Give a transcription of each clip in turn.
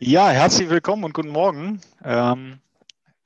Ja, herzlich willkommen und guten Morgen. Ähm,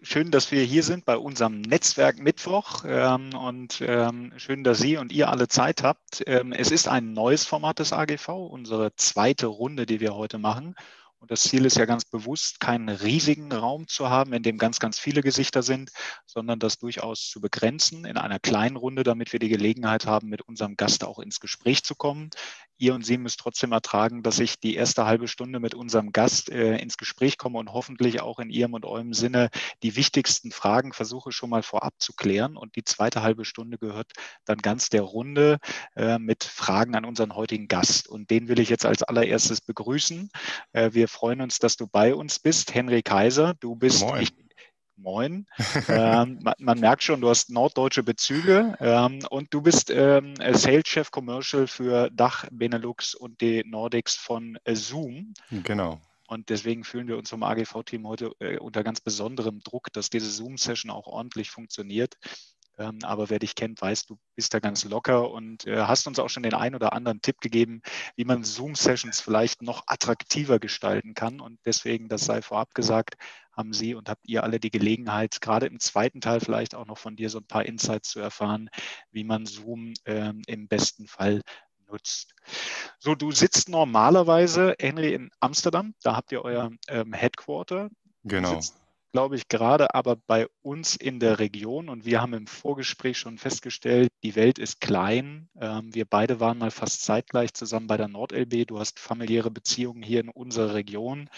schön, dass wir hier sind bei unserem Netzwerk Mittwoch ähm, und ähm, schön, dass Sie und ihr alle Zeit habt. Ähm, es ist ein neues Format des AGV, unsere zweite Runde, die wir heute machen. Und das Ziel ist ja ganz bewusst, keinen riesigen Raum zu haben, in dem ganz, ganz viele Gesichter sind, sondern das durchaus zu begrenzen in einer kleinen Runde, damit wir die Gelegenheit haben, mit unserem Gast auch ins Gespräch zu kommen. Ihr und Sie müsst trotzdem ertragen, dass ich die erste halbe Stunde mit unserem Gast äh, ins Gespräch komme und hoffentlich auch in Ihrem und eurem Sinne die wichtigsten Fragen versuche schon mal vorab zu klären. Und die zweite halbe Stunde gehört dann ganz der Runde äh, mit Fragen an unseren heutigen Gast. Und den will ich jetzt als allererstes begrüßen. Äh, wir freuen uns, dass du bei uns bist. Henry Kaiser, du bist. Moin. Ich, moin. ähm, man, man, merkt schon, du hast norddeutsche Bezüge ähm, und du bist ähm, Sales-Chef Commercial für Dach, Benelux und die Nordics von äh, Zoom. Genau. Und deswegen fühlen wir uns vom AGV-Team heute äh, unter ganz besonderem Druck, dass diese Zoom-Session auch ordentlich funktioniert. Ähm, aber wer dich kennt, weiß, du bist da ganz locker und äh, hast uns auch schon den einen oder anderen Tipp gegeben, wie man Zoom-Sessions vielleicht noch attraktiver gestalten kann. Und deswegen, das sei vorab gesagt, haben Sie und habt ihr alle die Gelegenheit, gerade im zweiten Teil vielleicht auch noch von dir so ein paar Insights zu erfahren, wie man Zoom ähm, im besten Fall nutzt. So, du sitzt normalerweise, Henry, in Amsterdam, da habt ihr euer ähm, Headquarter. Genau. Du sitzt glaube ich, gerade aber bei uns in der Region und wir haben im Vorgespräch schon festgestellt, die Welt ist klein. Ähm, wir beide waren mal fast zeitgleich zusammen bei der NordLB. Du hast familiäre Beziehungen hier in unserer Region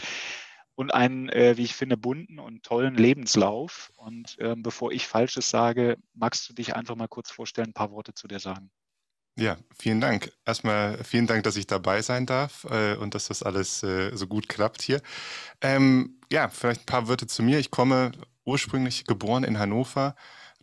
und einen, äh, wie ich finde, bunten und tollen Lebenslauf. Und ähm, bevor ich Falsches sage, magst du dich einfach mal kurz vorstellen, ein paar Worte zu dir sagen? Ja, vielen Dank. Erstmal vielen Dank, dass ich dabei sein darf äh, und dass das alles äh, so gut klappt hier. Ähm, ja, vielleicht ein paar Worte zu mir. Ich komme ursprünglich geboren in Hannover,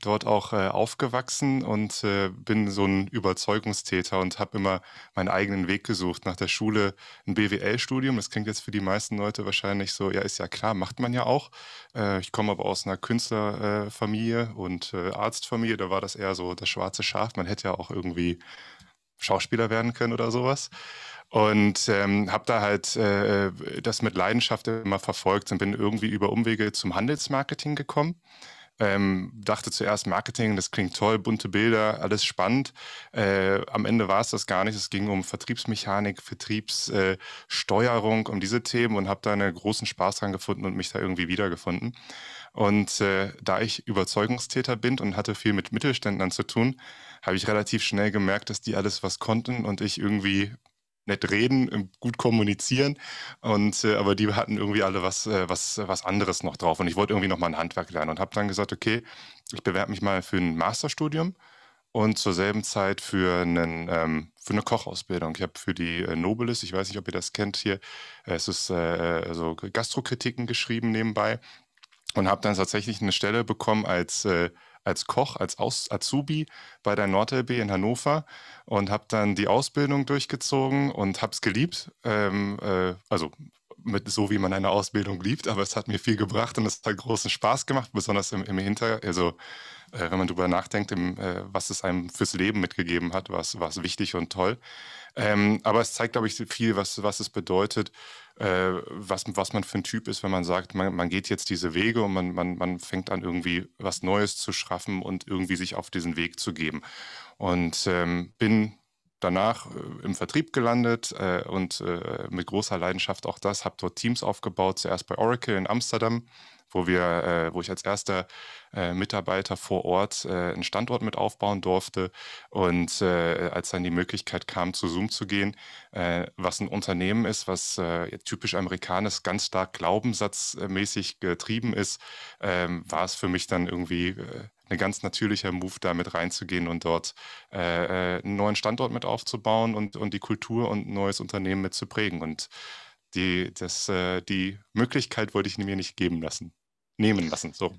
dort auch äh, aufgewachsen und äh, bin so ein Überzeugungstäter und habe immer meinen eigenen Weg gesucht. Nach der Schule ein BWL-Studium, das klingt jetzt für die meisten Leute wahrscheinlich so, ja, ist ja klar, macht man ja auch. Äh, ich komme aber aus einer Künstlerfamilie und äh, Arztfamilie, da war das eher so das schwarze Schaf. Man hätte ja auch irgendwie Schauspieler werden können oder sowas. Und ähm, habe da halt äh, äh, das mit Leidenschaft immer verfolgt und bin irgendwie über Umwege zum Handelsmarketing gekommen ähm, dachte zuerst Marketing, das klingt toll, bunte Bilder, alles spannend. Äh, am Ende war es das gar nicht. Es ging um Vertriebsmechanik, Vertriebssteuerung, äh, um diese Themen und habe da einen großen Spaß dran gefunden und mich da irgendwie wiedergefunden. Und äh, da ich Überzeugungstäter bin und hatte viel mit Mittelständlern zu tun, habe ich relativ schnell gemerkt, dass die alles was konnten und ich irgendwie nett reden, ähm, gut kommunizieren. Und äh, aber die hatten irgendwie alle was, äh, was, was anderes noch drauf. Und ich wollte irgendwie noch mal ein Handwerk lernen und habe dann gesagt, okay, ich bewerbe mich mal für ein Masterstudium und zur selben Zeit für, einen, ähm, für eine Kochausbildung. Ich habe für die äh, Nobilis, ich weiß nicht, ob ihr das kennt hier, äh, es ist äh, äh, so Gastrokritiken geschrieben nebenbei und habe dann tatsächlich eine Stelle bekommen als äh, als Koch, als Aus Azubi bei der NordLB in Hannover und habe dann die Ausbildung durchgezogen und habe es geliebt. Ähm, äh, also mit, so wie man eine Ausbildung liebt, aber es hat mir viel gebracht und es hat großen Spaß gemacht, besonders im, im Hinter, also äh, wenn man darüber nachdenkt, im, äh, was es einem fürs Leben mitgegeben hat, war es wichtig und toll. Ähm, aber es zeigt, glaube ich, viel, was, was es bedeutet, äh, was, was man für ein Typ ist, wenn man sagt, man, man geht jetzt diese Wege und man, man, man fängt an, irgendwie was Neues zu schaffen und irgendwie sich auf diesen Weg zu geben. Und ähm, bin danach äh, im Vertrieb gelandet äh, und äh, mit großer Leidenschaft auch das, habe dort Teams aufgebaut, zuerst bei Oracle in Amsterdam, wo wir, äh, wo ich als erster äh, Mitarbeiter vor Ort äh, einen Standort mit aufbauen durfte. Und äh, als dann die Möglichkeit kam, zu Zoom zu gehen, äh, was ein Unternehmen ist, was äh, typisch amerikanisch ganz stark glaubenssatzmäßig getrieben ist, ähm, war es für mich dann irgendwie ein ganz natürlicher Move, da mit reinzugehen und dort äh, einen neuen Standort mit aufzubauen und, und die Kultur und ein neues Unternehmen mit zu prägen. Und die, das, die Möglichkeit wollte ich mir nicht geben lassen nehmen lassen. So.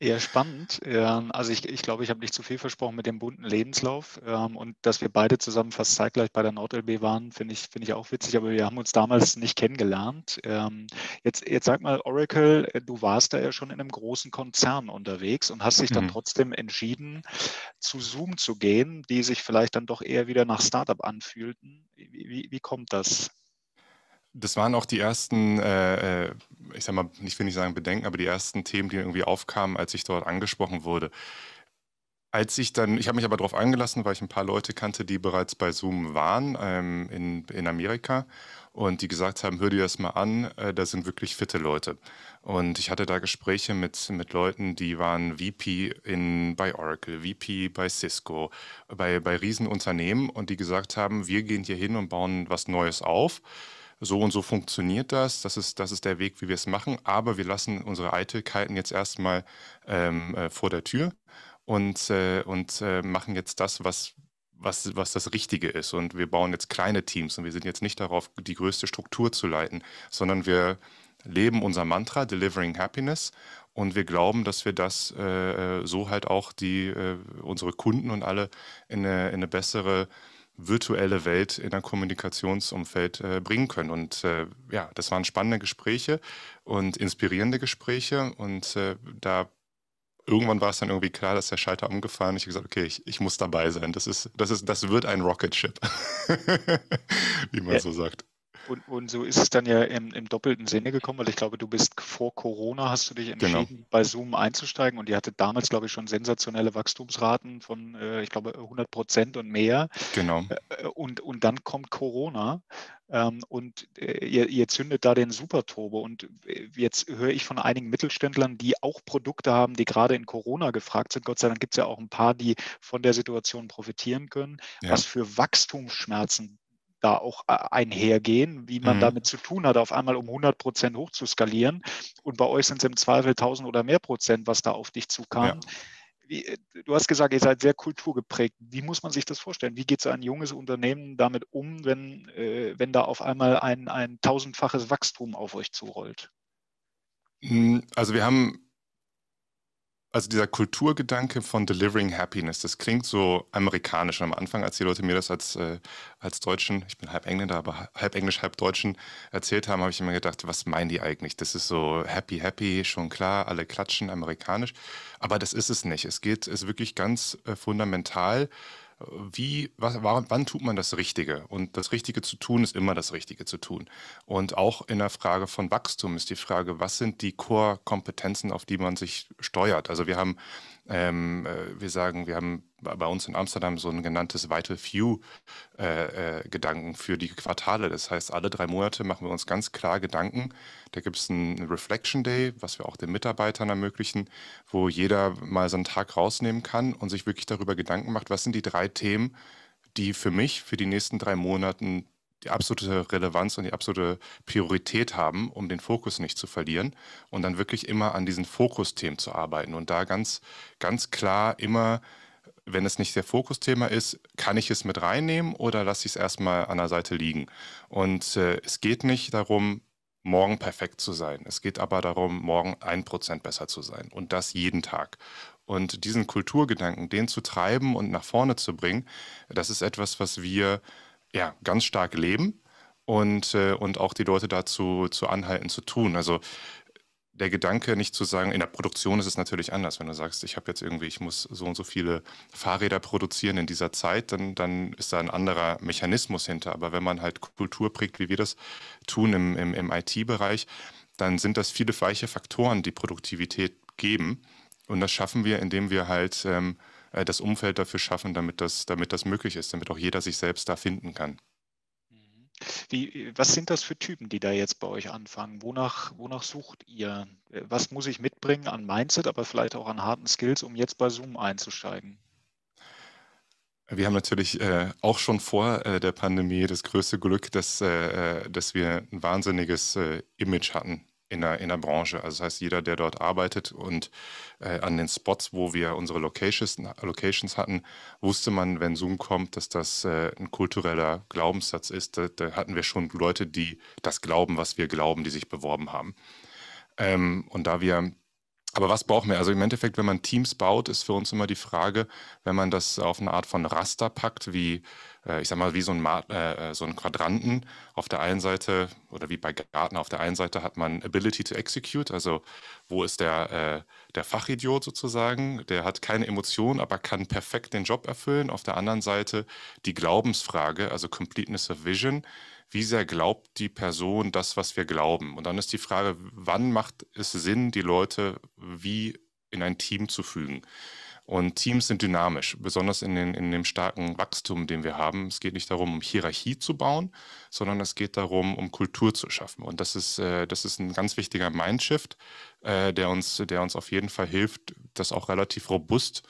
Eher spannend. Ähm, also ich, ich glaube, ich habe nicht zu viel versprochen mit dem bunten Lebenslauf. Ähm, und dass wir beide zusammen fast zeitgleich bei der NordLB waren, finde ich, finde ich auch witzig, aber wir haben uns damals nicht kennengelernt. Ähm, jetzt, jetzt sag mal, Oracle, äh, du warst da ja schon in einem großen Konzern unterwegs und hast dich dann mhm. trotzdem entschieden, zu Zoom zu gehen, die sich vielleicht dann doch eher wieder nach Startup anfühlten. Wie, wie, wie kommt das? das waren auch die ersten, äh, äh, ich sag mal, ich will nicht sagen Bedenken, aber die ersten Themen, die irgendwie aufkamen, als ich dort angesprochen wurde. Als ich dann, ich habe mich aber darauf eingelassen, weil ich ein paar Leute kannte, die bereits bei Zoom waren ähm, in, in Amerika und die gesagt haben, hör dir das mal an, äh, da sind wirklich fitte Leute. Und ich hatte da Gespräche mit, mit Leuten, die waren VP in, bei Oracle, VP bei Cisco, bei, bei Riesenunternehmen und die gesagt haben, wir gehen hier hin und bauen was Neues auf so und so funktioniert das, das ist, das ist der Weg, wie wir es machen, aber wir lassen unsere Eitelkeiten jetzt erstmal ähm, äh, vor der Tür und, äh, und äh, machen jetzt das, was, was, was das Richtige ist. Und wir bauen jetzt kleine Teams und wir sind jetzt nicht darauf, die größte Struktur zu leiten, sondern wir leben unser Mantra, Delivering Happiness. Und wir glauben, dass wir das äh, äh so halt auch die, äh, unsere Kunden und alle in eine, in eine bessere virtuelle Welt in ein Kommunikationsumfeld äh, bringen können. Und äh, ja, das waren spannende Gespräche und inspirierende Gespräche. Und äh, da irgendwann war es dann irgendwie klar, dass der Schalter umgefahren ist. Ich habe gesagt, okay, ich, ich, muss dabei sein. Das ist, das ist, das wird ein Rocket Ship, wie man ja. so sagt. Und, und so ist es dann ja im, im, doppelten Sinne gekommen, weil ich glaube, du bist vor Corona, hast du dich entschieden, genau. bei Zoom einzusteigen und ihr hatte damals, glaube ich, schon sensationelle Wachstumsraten von, äh, ich glaube, 100 Prozent und mehr. Genau. Äh, und, und dann kommt Corona ähm, und äh, ihr, ihr, zündet da den Superturbo. Und äh, jetzt höre ich von einigen Mittelständlern, die auch Produkte haben, die gerade in Corona gefragt sind. Gott sei Dank gibt es ja auch ein paar, die von der Situation profitieren können, ja. was für Wachstumsschmerzen da auch äh, einhergehen, wie man mhm. damit zu tun hat, auf einmal um 100 Prozent hoch zu skalieren. Und bei euch sind es im Zweifel 1000 oder mehr Prozent, was da auf dich zukam. Ja. Wie, äh, du hast gesagt, ihr seid sehr kulturgeprägt. Wie muss man sich das vorstellen? Wie geht so ein junges Unternehmen damit um, wenn, äh, wenn da auf einmal ein, ein tausendfaches Wachstum auf euch zurollt? Hm, also wir haben also dieser Kulturgedanke von Delivering Happiness, das klingt so amerikanisch. am Anfang, als die Leute mir das als, äh, als Deutschen, ich bin halb Engländer, aber halb Englisch, halb Deutschen erzählt haben, habe ich immer gedacht, was meinen die eigentlich? Das ist so happy, happy, schon klar, alle klatschen, amerikanisch. Aber das ist es nicht. Es geht, ist wirklich ganz äh, fundamental wie, was, wann tut man das Richtige? Und das Richtige zu tun ist immer das Richtige zu tun. Und auch in der Frage von Wachstum ist die Frage, was sind die Core-Kompetenzen, auf die man sich steuert? Also wir haben ähm, äh, wir sagen, wir haben bei uns in Amsterdam so ein genanntes Vital Few äh, äh, Gedanken für die Quartale. Das heißt, alle drei Monate machen wir uns ganz klar Gedanken. Da gibt es einen Reflection Day, was wir auch den Mitarbeitern ermöglichen, wo jeder mal so einen Tag rausnehmen kann und sich wirklich darüber Gedanken macht, was sind die drei Themen, die für mich für die nächsten drei Monate die absolute Relevanz und die absolute Priorität haben, um den Fokus nicht zu verlieren und dann wirklich immer an diesen Fokusthemen zu arbeiten und da ganz, ganz klar immer, wenn es nicht der Fokusthema ist, kann ich es mit reinnehmen oder lasse ich es erstmal an der Seite liegen. Und äh, es geht nicht darum, morgen perfekt zu sein. Es geht aber darum, morgen ein Prozent besser zu sein und das jeden Tag. Und diesen Kulturgedanken, den zu treiben und nach vorne zu bringen, das ist etwas, was wir ja, ganz stark leben und, äh, und auch die Leute dazu zu anhalten, zu tun. Also der Gedanke, nicht zu sagen, in der Produktion ist es natürlich anders. Wenn du sagst, ich habe jetzt irgendwie, ich muss so und so viele Fahrräder produzieren in dieser Zeit, dann, dann ist da ein anderer Mechanismus hinter. Aber wenn man halt Kultur prägt, wie wir das tun im, im, im IT-Bereich, dann sind das viele weiche Faktoren, die Produktivität geben. Und das schaffen wir, indem wir halt ähm, äh, das Umfeld dafür schaffen, damit das, damit das möglich ist, damit auch jeder sich selbst da finden kann. Mhm. Wie, äh, was sind das für Typen, die da jetzt bei euch anfangen? Wonach, wonach sucht ihr? Äh, was muss ich mitbringen an Mindset, aber vielleicht auch an harten Skills, um jetzt bei Zoom einzusteigen? Wir haben natürlich äh, auch schon vor äh, der Pandemie das größte Glück, dass, äh, dass wir ein wahnsinniges Image hatten in der, in der Branche. Also das heißt, jeder, der dort arbeitet und äh, an den Spots, wo wir unsere Locations, Locations hatten, wusste man, wenn Zoom kommt, dass das äh, ein kultureller Glaubenssatz ist. Da, da, hatten wir schon Leute, die das glauben, was wir glauben, die sich beworben haben. Ähm, und da wir aber was brauchen wir? Also im Endeffekt, wenn man Teams baut, ist für uns immer die Frage, wenn man das auf eine Art von Raster packt, wie äh, ich sag mal, wie so ein, äh, äh, so ein Quadranten. Auf der einen Seite, oder wie bei Gartner auf der einen Seite hat man Ability to Execute, also wo ist der, äh, der Fachidiot sozusagen, der hat keine Emotionen, aber kann perfekt den Job erfüllen. Auf der anderen Seite die Glaubensfrage, also Completeness of Vision wie sehr glaubt die Person das, was wir glauben. Und dann ist die Frage, wann macht es Sinn, die Leute wie in ein Team zu fügen? Und Teams sind dynamisch, besonders in, den, in dem starken Wachstum, den wir haben. Es geht nicht darum, um Hierarchie zu bauen, sondern es geht darum, um Kultur zu schaffen. Und das ist, äh, das ist ein ganz wichtiger Mindshift, äh, der, uns, der uns auf jeden Fall hilft, das auch relativ robust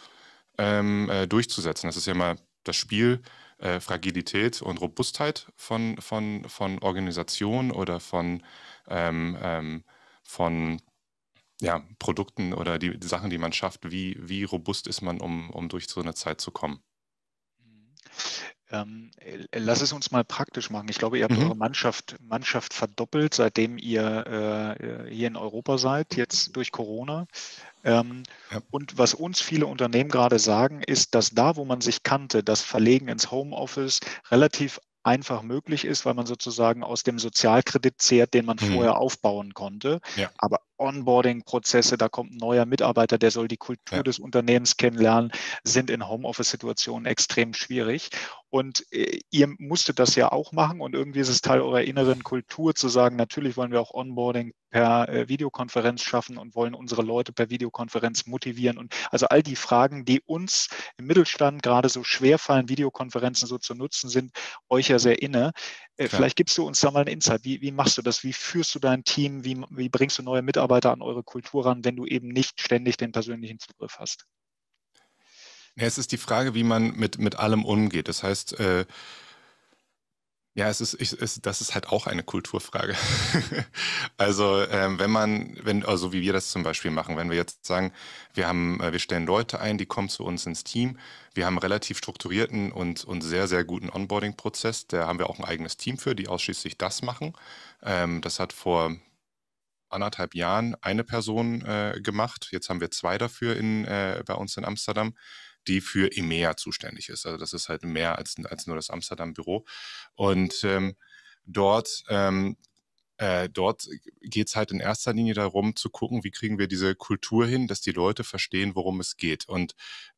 ähm, äh, durchzusetzen. Das ist ja mal das Spiel äh, Fragilität und Robustheit von, von, von Organisationen oder von, ähm, ähm, von ja, Produkten oder die, die Sachen, die man schafft, wie, wie robust ist man, um, um durch so eine Zeit zu kommen. Mhm. Ähm, äh, lass es uns mal praktisch machen. Ich glaube, ihr habt mhm. eure Mannschaft, Mannschaft verdoppelt, seitdem ihr äh, äh, hier in Europa seid, jetzt durch Corona. Ähm, ja. Und was uns viele Unternehmen gerade sagen, ist, dass da, wo man sich kannte, das Verlegen ins Homeoffice relativ einfach möglich ist, weil man sozusagen aus dem Sozialkredit zehrt, den man mhm. vorher aufbauen konnte. Ja. Aber Onboarding-Prozesse, da kommt ein neuer Mitarbeiter, der soll die Kultur ja. des Unternehmens kennenlernen, sind in Homeoffice-Situationen extrem schwierig. Und äh, ihr musstet das ja auch machen und irgendwie ist es Teil eurer inneren Kultur zu sagen, natürlich wollen wir auch Onboarding per äh, Videokonferenz schaffen und wollen unsere Leute per Videokonferenz motivieren. Und also all die Fragen, die uns im Mittelstand gerade so schwer fallen, Videokonferenzen so zu nutzen, sind euch ja sehr inne. Äh, vielleicht gibst du uns da mal einen Insight. Wie, wie machst du das? Wie führst du dein Team? Wie, wie bringst du neue Mitarbeiter an eure Kultur ran, wenn du eben nicht ständig den persönlichen Zugriff hast? Ja, es ist die Frage, wie man mit, mit allem umgeht. Das heißt, äh, ja, es ist, ich, es, das ist halt auch eine Kulturfrage. also ähm, wenn man, wenn, also wie wir das zum Beispiel machen, wenn wir jetzt sagen, wir haben, äh, wir stellen Leute ein, die kommen zu uns ins Team, wir haben einen relativ strukturierten und, und sehr, sehr guten Onboarding-Prozess, da haben wir auch ein eigenes Team für, die ausschließlich das machen. Ähm, das hat vor anderthalb Jahren eine Person äh, gemacht, jetzt haben wir zwei dafür in, äh, bei uns in Amsterdam die für EMEA zuständig ist. Also das ist halt mehr als, als nur das Amsterdam-Büro. Und ähm, dort ähm, äh, dort geht es halt in erster Linie darum zu gucken, wie kriegen wir diese Kultur hin, dass die Leute verstehen, worum es geht. Und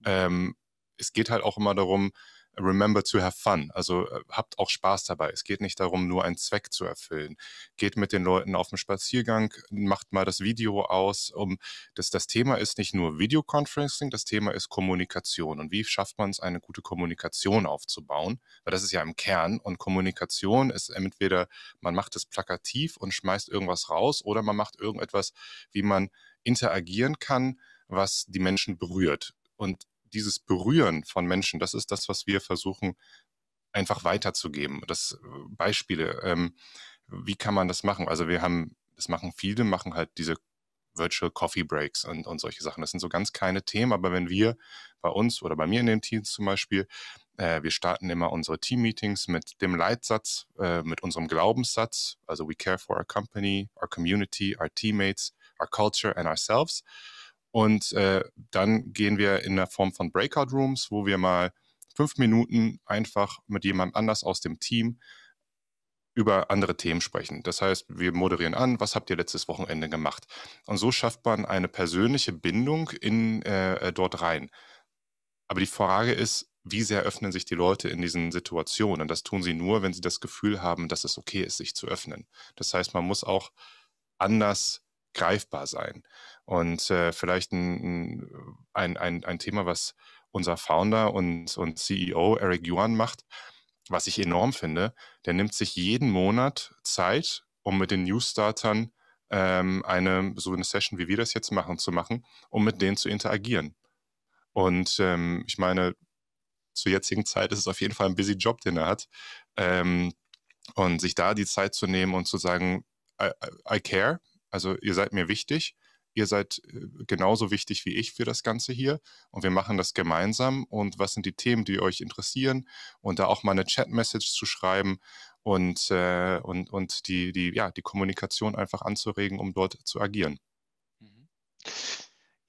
ähm, es geht halt auch immer darum, remember to have fun. Also äh, habt auch Spaß dabei. Es geht nicht darum, nur einen Zweck zu erfüllen. Geht mit den Leuten auf den Spaziergang, macht mal das Video aus. Um, das, das Thema ist nicht nur Videoconferencing, das Thema ist Kommunikation. Und wie schafft man es, eine gute Kommunikation aufzubauen? Weil das ist ja im Kern. Und Kommunikation ist entweder, man macht es plakativ und schmeißt irgendwas raus oder man macht irgendetwas, wie man interagieren kann, was die Menschen berührt. Und dieses Berühren von Menschen, das ist das, was wir versuchen, einfach weiterzugeben. Das äh, Beispiele, ähm, wie kann man das machen? Also wir haben, das machen viele, machen halt diese Virtual Coffee Breaks und, und solche Sachen. Das sind so ganz kleine Themen, aber wenn wir bei uns oder bei mir in den Teams zum Beispiel, äh, wir starten immer unsere Team-Meetings mit dem Leitsatz, äh, mit unserem Glaubenssatz, also we care for our company, our community, our teammates, our culture and ourselves. Und äh, dann gehen wir in der Form von Breakout Rooms, wo wir mal fünf Minuten einfach mit jemand anders aus dem Team über andere Themen sprechen. Das heißt, wir moderieren an, was habt ihr letztes Wochenende gemacht? Und so schafft man eine persönliche Bindung in, äh, äh dort rein. Aber die Frage ist, wie sehr öffnen sich die Leute in diesen Situationen? Und das tun sie nur, wenn sie das Gefühl haben, dass es okay ist, sich zu öffnen. Das heißt, man muss auch anders greifbar sein. Und äh, vielleicht ein, ein, ein, ein Thema, was unser Founder und, und CEO Eric Yuan macht, was ich enorm finde, der nimmt sich jeden Monat Zeit, um mit den Newstartern ähm, eine, so eine Session, wie wir das jetzt machen, zu machen, um mit denen zu interagieren. Und ähm, ich meine, zur jetzigen Zeit ist es auf jeden Fall ein busy Job, den er hat. Ähm, und sich da die Zeit zu nehmen und zu sagen, I, I care, also ihr seid mir wichtig, ihr seid äh, genauso wichtig wie ich für das Ganze hier und wir machen das gemeinsam und was sind die Themen, die euch interessieren und da auch mal eine Chat-Message zu schreiben und, äh, und, und die, die, ja, die Kommunikation einfach anzuregen, um dort zu agieren.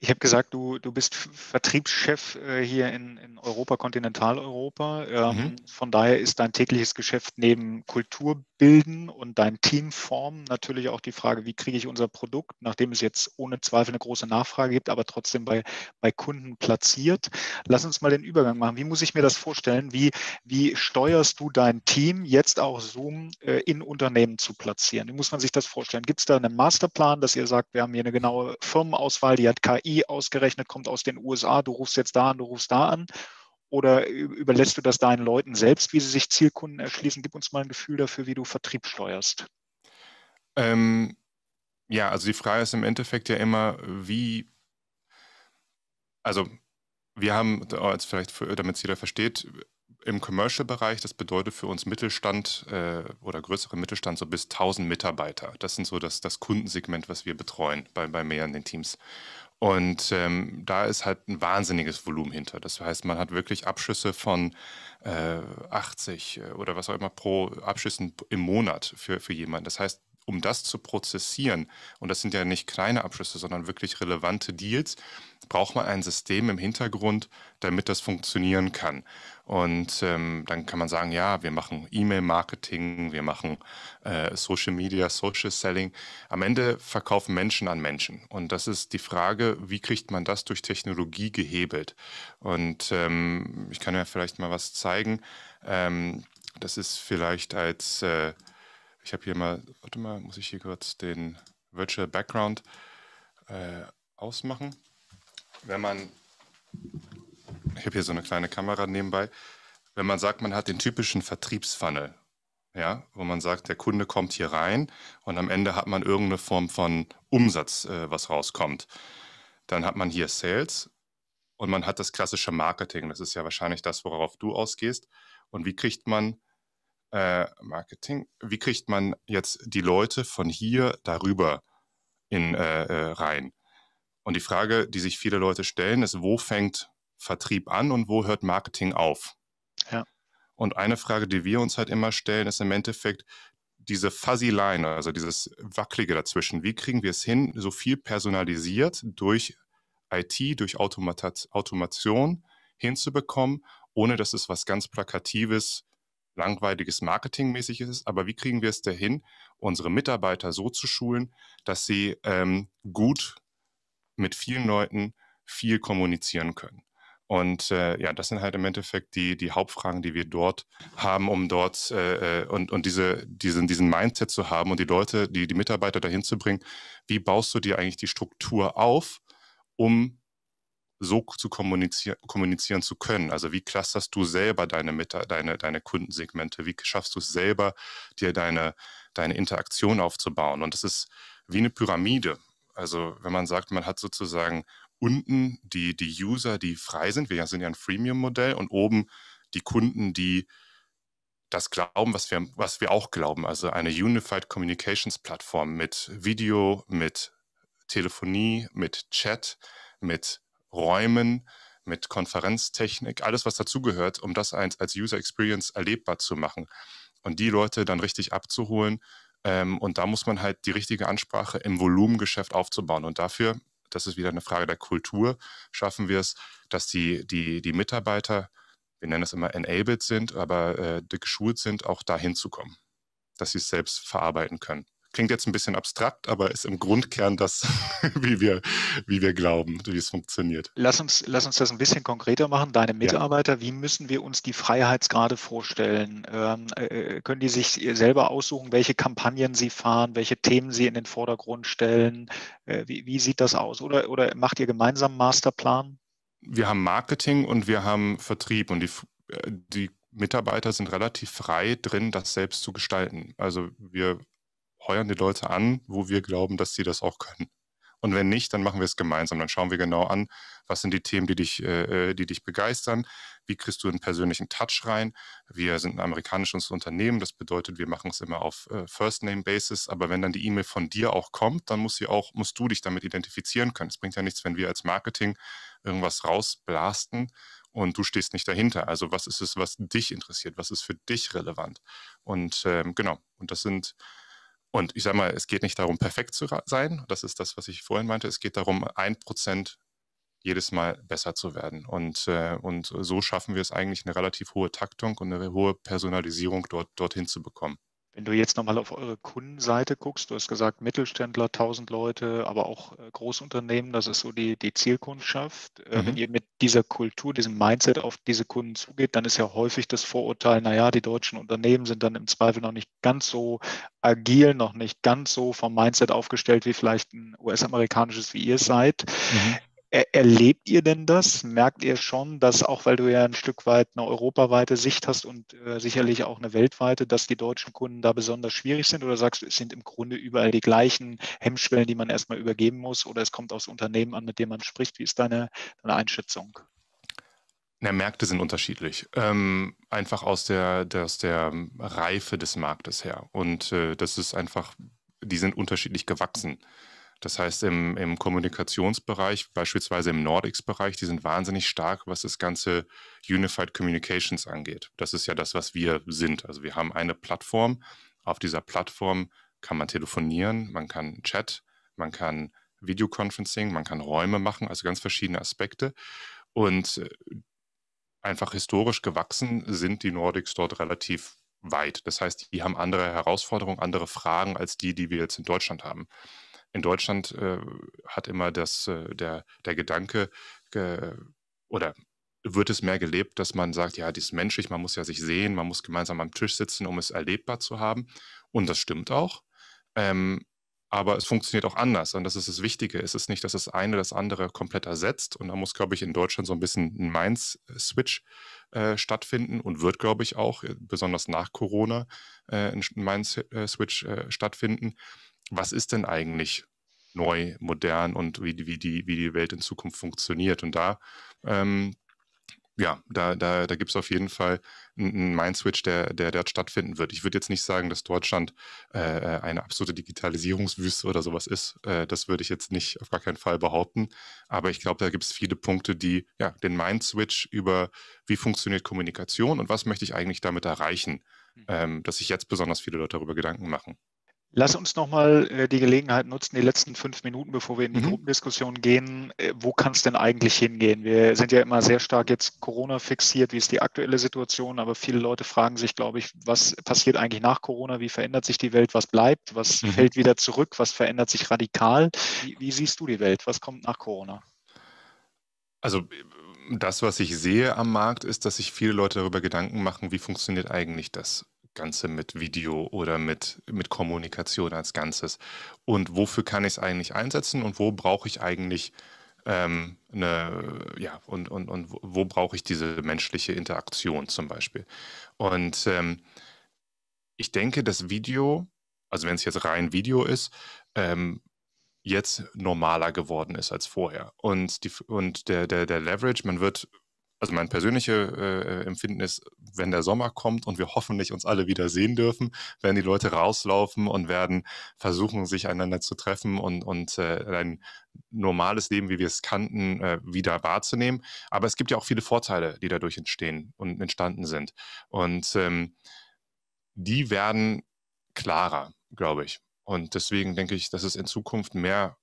Ich habe gesagt, du, du bist Vertriebschef äh, hier in, in Europa, Kontinentaleuropa. Ähm, mhm. Von daher ist dein tägliches Geschäft neben Kultur bilden und dein Team formen natürlich auch die Frage, wie kriege ich unser Produkt, nachdem es jetzt ohne Zweifel eine große Nachfrage gibt, aber trotzdem bei, bei Kunden platziert. Lass uns mal den Übergang machen. Wie muss ich mir das vorstellen? Wie, wie steuerst du dein Team, jetzt auch Zoom äh, in Unternehmen zu platzieren? Wie muss man sich das vorstellen? Gibt es da einen Masterplan, dass ihr sagt, wir haben hier eine genaue Firmenauswahl, die hat KI die ausgerechnet kommt aus den USA, du rufst jetzt da an, du rufst da an? Oder überlässt du das deinen Leuten selbst, wie sie sich Zielkunden erschließen? Gib uns mal ein Gefühl dafür, wie du Vertrieb steuerst. Ähm, ja, also die Frage ist im Endeffekt ja immer, wie, also wir haben, jetzt vielleicht, damit es jeder versteht, im Commercial-Bereich, das bedeutet für uns Mittelstand äh, oder größere Mittelstand so bis 1000 Mitarbeiter. Das sind so das, das Kundensegment, was wir betreuen bei, bei mehreren den Teams. Und ähm, da ist halt ein wahnsinniges Volumen hinter. Das heißt, man hat wirklich Abschüsse von äh, 80 äh, oder was auch immer pro Abschüssen im Monat für, für jemanden. Das heißt, um das zu prozessieren, und das sind ja nicht kleine Abschüsse, sondern wirklich relevante Deals, braucht man ein System im Hintergrund, damit das funktionieren kann. Und ähm, dann kann man sagen, ja, wir machen E-Mail-Marketing, wir machen äh, Social Media, Social Selling. Am Ende verkaufen Menschen an Menschen. Und das ist die Frage, wie kriegt man das durch Technologie gehebelt? Und ähm, ich kann ja vielleicht mal was zeigen. Ähm, das ist vielleicht als, äh, ich habe hier mal, warte mal, muss ich hier kurz den Virtual Background äh, ausmachen. Wenn man ich habe hier so eine kleine Kamera nebenbei, wenn man sagt, man hat den typischen Vertriebsfunnel, ja, wo man sagt, der Kunde kommt hier rein und am Ende hat man irgendeine Form von Umsatz, äh, was rauskommt. Dann hat man hier Sales und man hat das klassische Marketing. Das ist ja wahrscheinlich das, worauf du ausgehst. Und wie kriegt man äh, Marketing, wie kriegt man jetzt die Leute von hier darüber in, äh, äh rein? Und die Frage, die sich viele Leute stellen, ist, wo fängt Vertrieb an und wo hört Marketing auf? Ja. Und eine Frage, die wir uns halt immer stellen, ist im Endeffekt diese fuzzy Line, also dieses wackelige dazwischen. Wie kriegen wir es hin, so viel personalisiert durch IT, durch Automat Automation hinzubekommen, ohne dass es was ganz plakatives, langweiliges Marketingmäßig ist, aber wie kriegen wir es dahin, unsere Mitarbeiter so zu schulen, dass sie ähm, gut mit vielen Leuten viel kommunizieren können? Und äh, ja, das sind halt im Endeffekt die, die Hauptfragen, die wir dort haben, um dort äh, äh, und, und diese, diesen, diesen Mindset zu haben und die Leute, die, die Mitarbeiter dahin zu bringen, wie baust du dir eigentlich die Struktur auf, um so zu kommunizieren, kommunizieren zu können. Also wie clusterst du selber deine, deine, deine Kundensegmente? Wie schaffst du es selber, dir deine, deine Interaktion aufzubauen? Und das ist wie eine Pyramide. Also wenn man sagt, man hat sozusagen unten die, die User, die frei sind. Wir sind ja ein Freemium-Modell und oben die Kunden, die das glauben, was wir, was wir auch glauben. Also eine Unified Communications Plattform mit Video, mit Telefonie, mit Chat, mit Räumen, mit Konferenztechnik, alles, was dazugehört, um das als, als User Experience erlebbar zu machen und die Leute dann richtig abzuholen. Ähm, und da muss man halt die richtige Ansprache im Volumengeschäft aufzubauen. Und dafür das ist wieder eine Frage der Kultur, schaffen wir es, dass die, die, die Mitarbeiter, wir nennen es immer enabled sind, aber äh, geschult sind, auch dahin zu kommen, dass sie es selbst verarbeiten können. Klingt jetzt ein bisschen abstrakt, aber ist im Grundkern das, wie wir, wie wir glauben, wie es funktioniert. Lass uns, lass uns das ein bisschen konkreter machen. Deine Mitarbeiter, ja. wie müssen wir uns die Freiheitsgrade vorstellen? Ähm, äh, äh, können die sich selber aussuchen, welche Kampagnen sie fahren, welche Themen sie in den Vordergrund stellen? Äh, wie, wie sieht das aus? Oder, oder macht ihr gemeinsam einen Masterplan? Wir haben Marketing und wir haben Vertrieb und die, äh, die Mitarbeiter sind relativ frei drin, das selbst zu gestalten. Also wir heuern die Leute an, wo wir glauben, dass sie das auch können. Und wenn nicht, dann machen wir es gemeinsam. Dann schauen wir genau an, was sind die Themen, die dich, äh, äh die dich begeistern. Wie kriegst du einen persönlichen Touch rein? Wir sind ein amerikanisches Unternehmen. Das bedeutet, wir machen es immer auf äh, First-Name-Basis. Aber wenn dann die E-Mail von dir auch kommt, dann muss sie auch, musst du dich damit identifizieren können. Es bringt ja nichts, wenn wir als Marketing irgendwas rausblasten und du stehst nicht dahinter. Also was ist es, was dich interessiert? Was ist für dich relevant? Und ähm, genau, und das sind und ich sage mal, es geht nicht darum, perfekt zu sein. Das ist das, was ich vorhin meinte. Es geht darum, ein Prozent jedes Mal besser zu werden. Und, äh, und so schaffen wir es eigentlich, eine relativ hohe Taktung und eine hohe Personalisierung dort, dorthin zu bekommen. Wenn du jetzt nochmal auf eure Kundenseite guckst, du hast gesagt Mittelständler, 1000 Leute, aber auch äh, Großunternehmen, das ist so die, die Zielkundschaft. Äh, mhm. Wenn ihr mit dieser Kultur, diesem Mindset auf diese Kunden zugeht, dann ist ja häufig das Vorurteil, naja, die deutschen Unternehmen sind dann im Zweifel noch nicht ganz so agil, noch nicht ganz so vom Mindset aufgestellt wie vielleicht ein US-amerikanisches, wie ihr es seid. Mhm er, erlebt ihr denn das? Merkt ihr schon, dass auch weil du ja ein Stück weit eine europaweite Sicht hast und äh, sicherlich auch eine weltweite, dass die deutschen Kunden da besonders schwierig sind? Oder sagst du, es sind im Grunde überall die gleichen Hemmschwellen, die man erstmal übergeben muss? Oder es kommt aufs Unternehmen an, mit dem man spricht? Wie ist deine, deine Einschätzung? Na, Märkte sind unterschiedlich. Ähm, einfach aus der, aus der Reife des Marktes her. Und äh, das ist einfach, die sind unterschiedlich gewachsen. Das heißt, im, im Kommunikationsbereich, beispielsweise im Nordics-Bereich, die sind wahnsinnig stark, was das ganze Unified Communications angeht. Das ist ja das, was wir sind. Also wir haben eine Plattform. Auf dieser Plattform kann man telefonieren, man kann Chat, man kann Videoconferencing, man kann Räume machen, also ganz verschiedene Aspekte. Und äh, einfach historisch gewachsen sind die Nordics dort relativ weit. Das heißt, die haben andere Herausforderungen, andere Fragen als die, die wir jetzt in Deutschland haben in Deutschland äh, hat immer das, äh, der, der Gedanke ge oder wird es mehr gelebt, dass man sagt, ja, das ist menschlich, man muss ja sich sehen, man muss gemeinsam am Tisch sitzen, um es erlebbar zu haben. Und das stimmt auch. Ähm, aber es funktioniert auch anders. Und das ist das Wichtige. Es ist nicht, dass das eine das andere komplett ersetzt. Und da muss, glaube ich, in Deutschland so ein bisschen ein Minds-Switch äh, stattfinden und wird, glaube ich, auch, äh, besonders nach Corona, äh, ein Minds-Switch äh, stattfinden, was ist denn eigentlich neu, modern und wie, wie, die, wie die Welt in Zukunft funktioniert. Und da, ähm, ja, da, da, da gibt es auf jeden Fall einen Mindswitch, der, der dort stattfinden wird. Ich würde jetzt nicht sagen, dass Deutschland äh, äh, eine absolute Digitalisierungswüste oder sowas ist. Äh, das würde ich jetzt nicht auf gar keinen Fall behaupten. Aber ich glaube, da gibt es viele Punkte, die ja, den Mindswitch über, wie funktioniert Kommunikation und was möchte ich eigentlich damit erreichen, mhm. ähm, dass sich jetzt besonders viele Leute darüber Gedanken machen. Lass uns nochmal äh, die Gelegenheit nutzen, die letzten fünf Minuten, bevor wir in die mhm. Gruppendiskussion gehen. Äh, wo kann es denn eigentlich hingehen? Wir sind ja immer sehr stark jetzt Corona fixiert. Wie ist die aktuelle Situation? Aber viele Leute fragen sich, glaube ich, was passiert eigentlich nach Corona? Wie verändert sich die Welt? Was bleibt? Was mhm. fällt wieder zurück? Was verändert sich radikal? Wie, wie siehst du die Welt? Was kommt nach Corona? Also das, was ich sehe am Markt, ist, dass sich viele Leute darüber Gedanken machen, wie funktioniert eigentlich das Ganze mit Video oder mit, mit Kommunikation als Ganzes. Und wofür kann ich es eigentlich einsetzen und wo brauche ich eigentlich ähm, eine, ja, und, und, und wo brauche ich diese menschliche Interaktion zum Beispiel? Und ähm, ich denke, das Video, also wenn es jetzt rein Video ist, ähm, jetzt normaler geworden ist als vorher. Und, die, und der, der, der Leverage, man wird also mein persönliches äh, äh, Empfinden ist, wenn der Sommer kommt und wir hoffentlich uns alle wieder sehen dürfen, werden die Leute rauslaufen und werden versuchen, sich einander zu treffen und, und äh, ein normales Leben, wie wir es kannten, äh, wieder wahrzunehmen. Aber es gibt ja auch viele Vorteile, die dadurch entstehen und entstanden sind. Und ähm, die werden klarer, glaube ich. Und deswegen denke ich, dass es in Zukunft mehr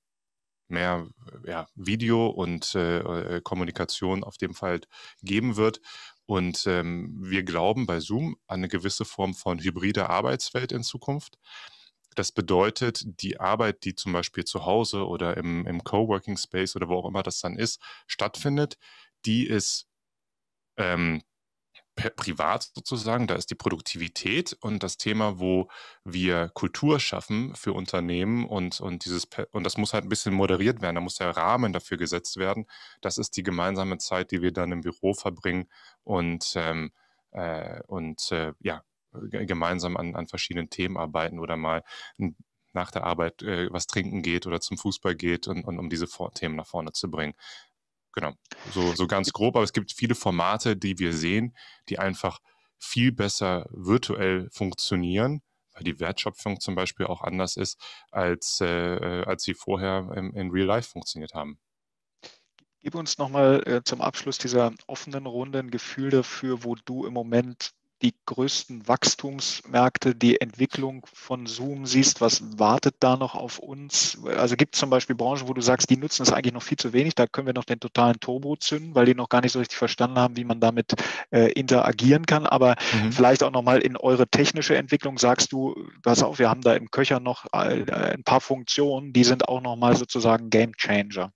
mehr äh, ja, Video und äh, äh, Kommunikation auf dem Fall geben wird. Und ähm, wir glauben bei Zoom an eine gewisse Form von hybrider Arbeitswelt in Zukunft. Das bedeutet, die Arbeit, die zum Beispiel zu Hause oder im, im Coworking Space oder wo auch immer das dann ist, stattfindet, die ist ähm, privat sozusagen, da ist die Produktivität und das Thema, wo wir Kultur schaffen für Unternehmen und, und dieses und das muss halt ein bisschen moderiert werden, da muss der Rahmen dafür gesetzt werden. Das ist die gemeinsame Zeit, die wir dann im Büro verbringen und, ähm, äh, und äh, ja, gemeinsam an, an verschiedenen Themen arbeiten oder mal nach der Arbeit äh, was trinken geht oder zum Fußball geht und, und um diese Vor Themen nach vorne zu bringen. Genau, so, so ganz grob, aber es gibt viele Formate, die wir sehen, die einfach viel besser virtuell funktionieren, weil die Wertschöpfung zum Beispiel auch anders ist, als, äh, als sie vorher im, in Real Life funktioniert haben. Gib uns nochmal äh, zum Abschluss dieser offenen Runde ein Gefühl dafür, wo du im Moment die größten Wachstumsmärkte, die Entwicklung von Zoom siehst? Was wartet da noch auf uns? Also gibt es zum Beispiel Branchen, wo du sagst, die nutzen es eigentlich noch viel zu wenig, da können wir noch den totalen Turbo zünden, weil die noch gar nicht so richtig verstanden haben, wie man damit äh, interagieren kann. Aber mhm. vielleicht auch nochmal in eure technische Entwicklung sagst du, pass auf, wir haben da im Köcher noch äh, ein paar Funktionen, die sind auch nochmal sozusagen Game Changer.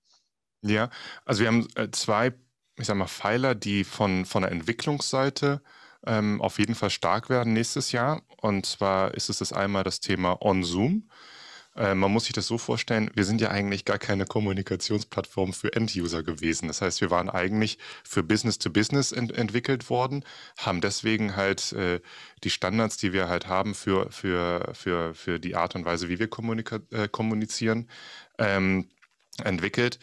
Ja, also wir haben äh, zwei, ich sag mal, Pfeiler, die von, von der Entwicklungsseite ähm, auf jeden Fall stark werden nächstes Jahr. Und zwar ist es das einmal das Thema On-Zoom. Ähm, man muss sich das so vorstellen, wir sind ja eigentlich gar keine Kommunikationsplattform für End-User gewesen. Das heißt, wir waren eigentlich für Business-to-Business -Business ent entwickelt worden, haben deswegen halt äh, die Standards, die wir halt haben für, für, für, für die Art und Weise, wie wir äh, kommunizieren, ähm, entwickelt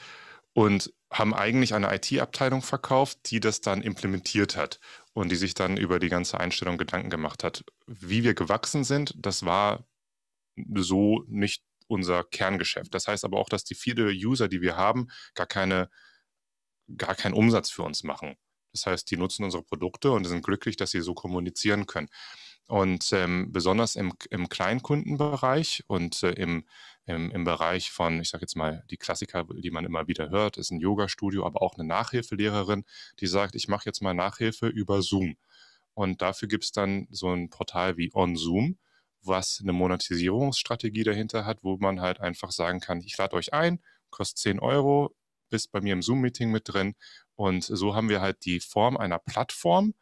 und haben eigentlich eine IT-Abteilung verkauft, die das dann implementiert hat und die sich dann über die ganze Einstellung Gedanken gemacht hat. Wie wir gewachsen sind, das war so nicht unser Kerngeschäft. Das heißt aber auch, dass die viele User, die wir haben, gar keine, gar keinen Umsatz für uns machen. Das heißt, die nutzen unsere Produkte und sind glücklich, dass sie so kommunizieren können. Und ähm, besonders im, im Kleinkundenbereich und äh, im im, im Bereich von, ich sage jetzt mal, die Klassiker, die man immer wieder hört, ist ein Yoga-Studio, aber auch eine Nachhilfelehrerin, die sagt, ich mache jetzt mal Nachhilfe über Zoom. Und dafür gibt es dann so ein Portal wie OnZoom, was eine Monetisierungsstrategie dahinter hat, wo man halt einfach sagen kann, ich lade euch ein, kostet 10 Euro, bist bei mir im Zoom-Meeting mit drin. Und so haben wir halt die Form einer Plattform,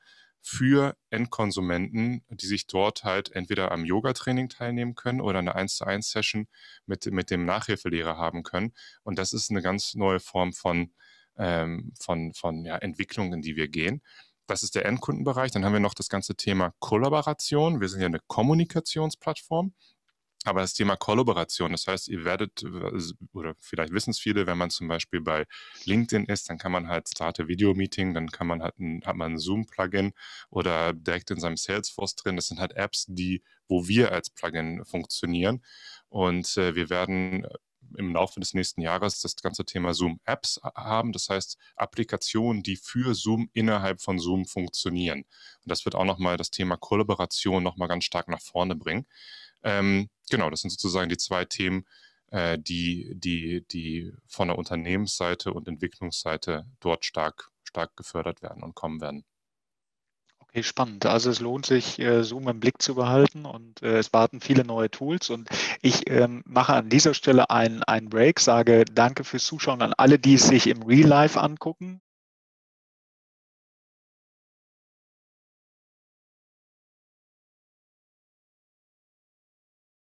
für Endkonsumenten, die sich dort halt entweder am Yoga-Training teilnehmen können oder eine 1 zu 1 Session mit, mit dem Nachhilfelehrer haben können. Und das ist eine ganz neue Form von, ähm, von, von ja, Entwicklung, in die wir gehen. Das ist der Endkundenbereich. Dann haben wir noch das ganze Thema Kollaboration. Wir sind ja eine Kommunikationsplattform. Aber das Thema Kollaboration, das heißt, ihr werdet, oder vielleicht wissen es viele, wenn man zum Beispiel bei LinkedIn ist, dann kann man halt starte Video-Meeting, dann kann man halt ein, hat man ein Zoom-Plugin oder direkt in seinem Salesforce drin. Das sind halt Apps, die, wo wir als Plugin funktionieren. Und äh, wir werden äh, im Laufe des nächsten Jahres das ganze Thema Zoom-Apps haben, das heißt Applikationen, die für Zoom innerhalb von Zoom funktionieren. Und das wird auch nochmal das Thema Kollaboration nochmal ganz stark nach vorne bringen. Ähm, genau, das sind sozusagen die zwei Themen, äh, die, die, die von der Unternehmensseite und Entwicklungsseite dort stark, stark gefördert werden und kommen werden. Okay, spannend. Also es lohnt sich, äh, Zoom im Blick zu behalten und äh, es warten viele neue Tools. Und ich ähm, mache an dieser Stelle einen Break, sage danke fürs Zuschauen an alle, die es sich im Real Life angucken.